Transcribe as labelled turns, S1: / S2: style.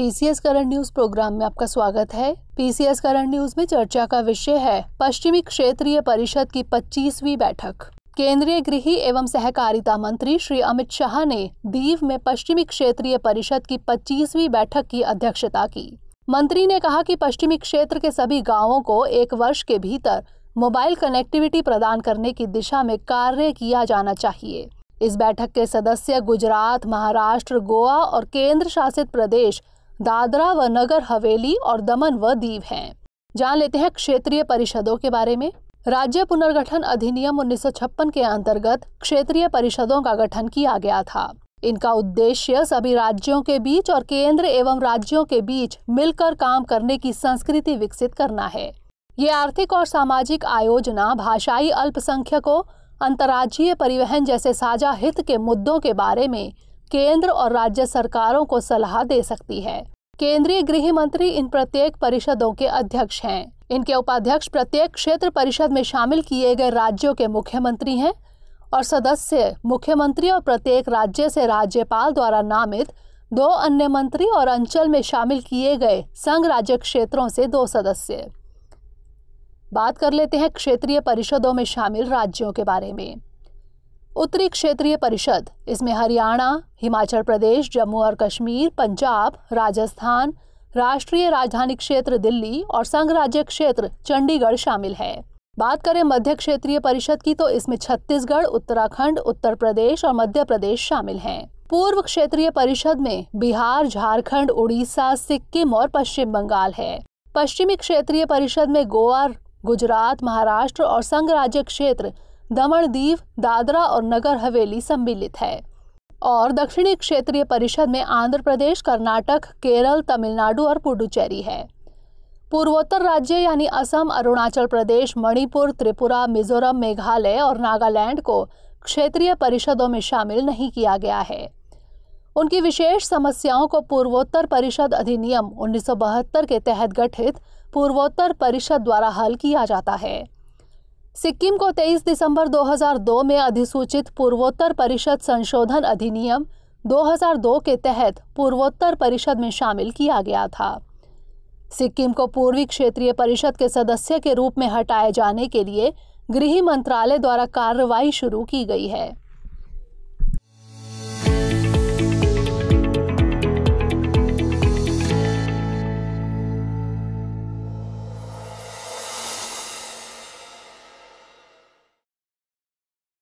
S1: PCS current news programme में आपका स्वागत है पीसीएस करंट न्यूज में चर्चा का विषय है पश्चिमी क्षेत्रीय परिषद की 25वीं बैठक केंद्रीय गृह एवं सहकारिता मंत्री श्री अमित शाह ने दीव में पश्चिमी क्षेत्रीय परिषद की 25वीं बैठक की अध्यक्षता की मंत्री ने कहा कि पश्चिमी क्षेत्र के सभी गांवों को एक वर्ष के भीतर मोबाइल कनेक्टिविटी प्रदान करने की दिशा में कार्य किया जाना चाहिए इस बैठक के सदस्य गुजरात महाराष्ट्र गोवा और केंद्र शासित प्रदेश दादरा व नगर हवेली और दमन व दीव हैं जान लेते हैं क्षेत्रीय परिषदों के बारे में राज्य पुनर्गठन अधिनियम उन्नीस के अंतर्गत क्षेत्रीय परिषदों का गठन किया गया था इनका उद्देश्य सभी राज्यों के बीच और केंद्र एवं राज्यों के बीच मिलकर काम करने की संस्कृति विकसित करना है ये आर्थिक और सामाजिक आयोजना भाषाई अल्पसंख्यकों अंतर्राज्यीय परिवहन जैसे साझा हित के मुद्दों के बारे में केंद्र और राज्य सरकारों को सलाह दे सकती है केंद्रीय गृह मंत्री इन प्रत्येक परिषदों के अध्यक्ष हैं इनके उपाध्यक्ष प्रत्येक क्षेत्र परिषद में शामिल किए गए राज्यों के मुख्यमंत्री हैं और सदस्य मुख्यमंत्री और प्रत्येक राज्य से राज्यपाल द्वारा नामित दो अन्य मंत्री और अंचल में शामिल किए गए संघ राज्य क्षेत्रों से दो सदस्य बात कर लेते हैं क्षेत्रीय परिषदों में शामिल राज्यों के बारे में उत्तरी क्षेत्रीय परिषद इसमें हरियाणा हिमाचल प्रदेश जम्मू और कश्मीर पंजाब राजस्थान राष्ट्रीय राजधानी क्षेत्र दिल्ली और संघ राज्य क्षेत्र चंडीगढ़ शामिल है बात करें मध्य क्षेत्रीय परिषद की तो इसमें छत्तीसगढ़ उत्तराखंड उत्तर प्रदेश और मध्य प्रदेश शामिल हैं पूर्व क्षेत्रीय परिषद में बिहार झारखंड उड़ीसा सिक्किम और पश्चिम बंगाल है पश्चिमी क्षेत्रीय परिषद में गोवा गुजरात महाराष्ट्र और संघ राज्य क्षेत्र दमन दीव दादरा और नगर हवेली सम्मिलित है और दक्षिणी क्षेत्रीय परिषद में आंध्र प्रदेश कर्नाटक केरल तमिलनाडु और पुडुचेरी है पूर्वोत्तर राज्य यानी असम अरुणाचल प्रदेश मणिपुर त्रिपुरा मिजोरम मेघालय और नागालैंड को क्षेत्रीय परिषदों में शामिल नहीं किया गया है उनकी विशेष समस्याओं को पूर्वोत्तर परिषद अधिनियम 1972 के तहत गठित पूर्वोत्तर परिषद द्वारा हल किया जाता है सिक्किम को 23 दिसंबर 2002 में अधिसूचित पूर्वोत्तर परिषद संशोधन अधिनियम 2002 के तहत पूर्वोत्तर परिषद में शामिल किया गया था सिक्किम को पूर्वी क्षेत्रीय परिषद के सदस्य के रूप में हटाए जाने के लिए गृह मंत्रालय द्वारा कार्रवाई शुरू की गई है